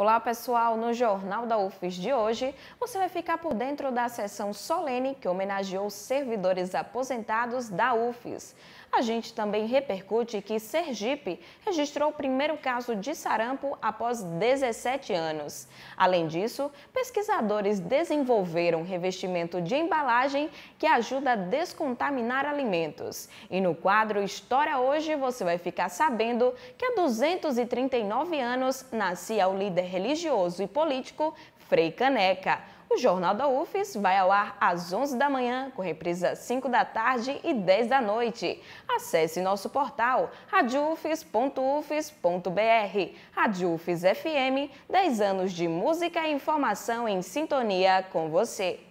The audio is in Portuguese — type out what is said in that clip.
Olá pessoal, no Jornal da UFES de hoje, você vai ficar por dentro da sessão solene que homenageou servidores aposentados da UFES. A gente também repercute que Sergipe registrou o primeiro caso de sarampo após 17 anos. Além disso, pesquisadores desenvolveram revestimento de embalagem que ajuda a descontaminar alimentos. E no quadro História Hoje, você vai ficar sabendo que há 239 anos nascia o líder religioso e político Frei Caneca. O Jornal da UFES vai ao ar às 11 da manhã, com reprisa às 5 da tarde e 10 da noite. Acesse nosso portal Rádio UFES FM, 10 anos de música e informação em sintonia com você.